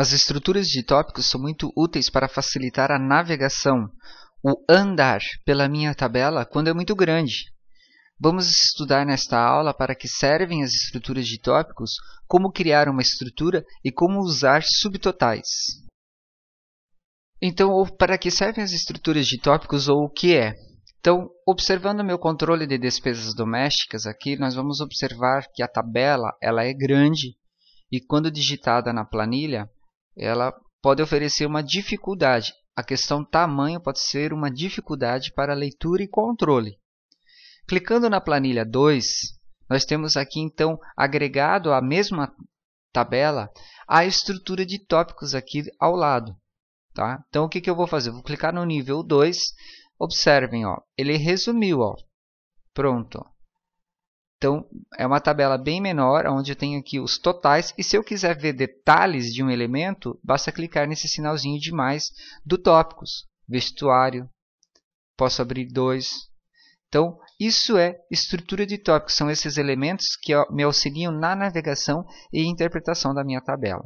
As estruturas de tópicos são muito úteis para facilitar a navegação. O andar pela minha tabela quando é muito grande. Vamos estudar nesta aula para que servem as estruturas de tópicos, como criar uma estrutura e como usar subtotais. Então, para que servem as estruturas de tópicos ou o que é? Então, observando meu controle de despesas domésticas aqui, nós vamos observar que a tabela ela é grande e quando digitada na planilha, ela pode oferecer uma dificuldade. A questão tamanho pode ser uma dificuldade para leitura e controle. Clicando na planilha 2, nós temos aqui então agregado à mesma tabela a estrutura de tópicos aqui ao lado. Tá? Então o que, que eu vou fazer? Eu vou clicar no nível 2, observem, ó, ele resumiu. Ó, pronto. Então, é uma tabela bem menor, onde eu tenho aqui os totais. E se eu quiser ver detalhes de um elemento, basta clicar nesse sinalzinho de mais do tópicos. Vestuário, posso abrir dois. Então, isso é estrutura de tópicos. São esses elementos que me auxiliam na navegação e interpretação da minha tabela.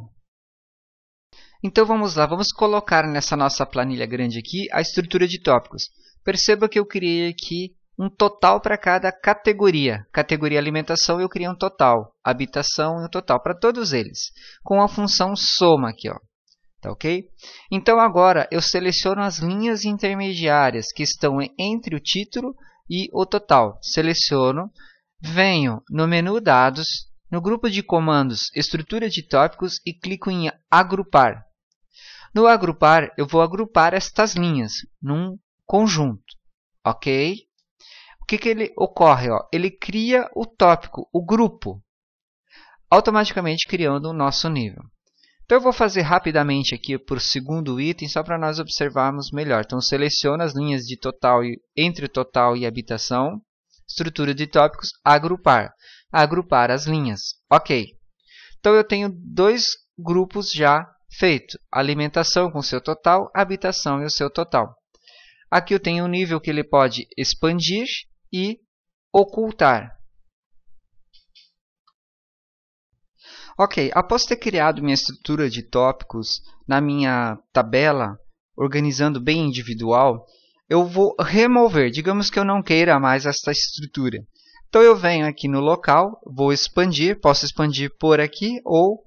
Então, vamos lá. Vamos colocar nessa nossa planilha grande aqui a estrutura de tópicos. Perceba que eu criei aqui um total para cada categoria. Categoria alimentação, eu criei um total. Habitação e um total para todos eles, com a função soma aqui. Ó. Tá ok? Então, agora, eu seleciono as linhas intermediárias que estão entre o título e o total. Seleciono, venho no menu Dados, no grupo de comandos Estrutura de tópicos e clico em Agrupar. No agrupar, eu vou agrupar estas linhas num conjunto, ok? o que, que ele ocorre? Ó? Ele cria o tópico, o grupo, automaticamente criando o nosso nível. Então, eu vou fazer rapidamente aqui para o segundo item, só para nós observarmos melhor. Então, seleciona as linhas de total e, entre total e habitação, estrutura de tópicos, agrupar. Agrupar as linhas. Ok. Então, eu tenho dois grupos já feito. Alimentação com seu total, habitação e o seu total. Aqui eu tenho um nível que ele pode expandir e ocultar. Ok, após ter criado minha estrutura de tópicos na minha tabela, organizando bem individual, eu vou remover, digamos que eu não queira mais esta estrutura. Então eu venho aqui no local, vou expandir, posso expandir por aqui ou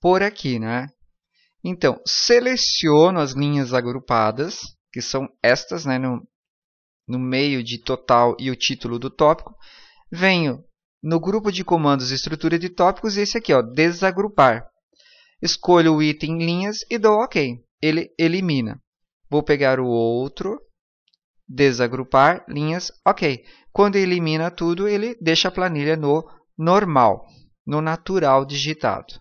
por aqui, né? Então, seleciono as linhas agrupadas, que são estas, né, no, no meio de total e o título do tópico, venho no grupo de comandos estrutura de tópicos, esse aqui, ó, desagrupar. Escolho o item linhas e dou OK. Ele elimina. Vou pegar o outro, desagrupar, linhas, OK. Quando elimina tudo, ele deixa a planilha no normal, no natural digitado.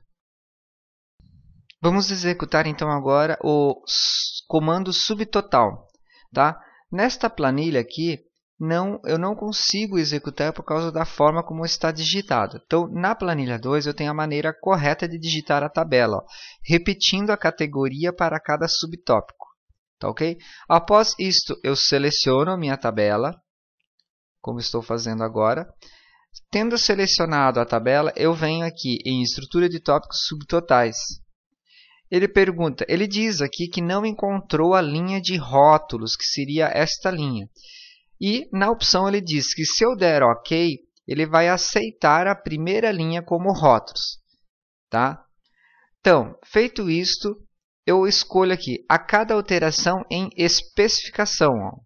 Vamos executar então agora o comando subtotal. Tá? Nesta planilha aqui, não, eu não consigo executar por causa da forma como está digitado. Então, na planilha 2, eu tenho a maneira correta de digitar a tabela, ó, repetindo a categoria para cada subtópico. Tá ok? Após isto, eu seleciono a minha tabela, como estou fazendo agora. Tendo selecionado a tabela, eu venho aqui em estrutura de tópicos subtotais. Ele pergunta, ele diz aqui que não encontrou a linha de rótulos, que seria esta linha. E na opção ele diz que se eu der OK, ele vai aceitar a primeira linha como rótulos. Tá? Então, feito isto, eu escolho aqui a cada alteração em especificação. Ó.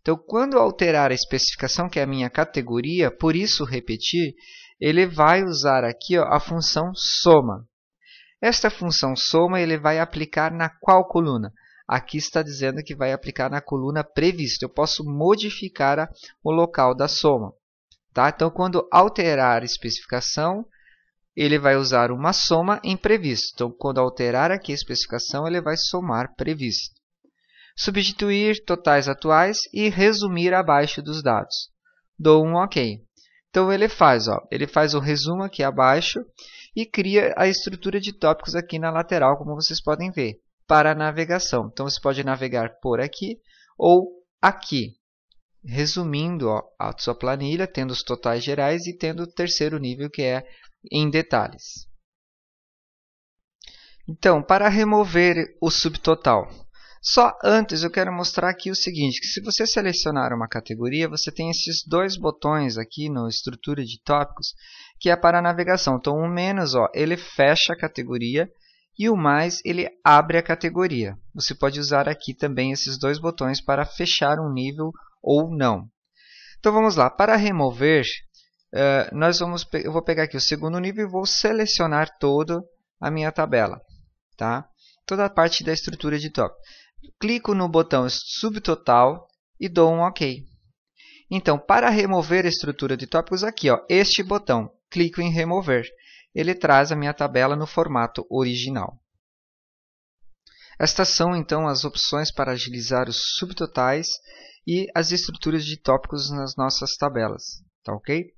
Então, quando alterar a especificação, que é a minha categoria, por isso repetir, ele vai usar aqui ó, a função soma. Esta função soma ele vai aplicar na qual coluna? Aqui está dizendo que vai aplicar na coluna prevista. Eu posso modificar a, o local da soma. Tá? Então, quando alterar a especificação, ele vai usar uma soma em previsto. Então, quando alterar aqui a especificação, ele vai somar previsto. Substituir totais atuais e resumir abaixo dos dados. Dou um OK. Então ele faz, ó, ele faz o resumo aqui abaixo e cria a estrutura de tópicos aqui na lateral, como vocês podem ver, para navegação. Então você pode navegar por aqui ou aqui, resumindo ó, a sua planilha, tendo os totais gerais e tendo o terceiro nível que é em detalhes. Então, para remover o subtotal, só antes eu quero mostrar aqui o seguinte, que se você selecionar uma categoria, você tem esses dois botões aqui na estrutura de tópicos, que é para navegação. Então o menos, ó, ele fecha a categoria e o mais ele abre a categoria. Você pode usar aqui também esses dois botões para fechar um nível ou não. Então vamos lá, para remover, uh, nós vamos eu vou pegar aqui o segundo nível e vou selecionar toda a minha tabela, tá? Toda a parte da estrutura de tópico clico no botão subtotal e dou um OK. Então, para remover a estrutura de tópicos aqui, ó, este botão, clico em remover. Ele traz a minha tabela no formato original. Estas são então as opções para agilizar os subtotais e as estruturas de tópicos nas nossas tabelas, tá OK?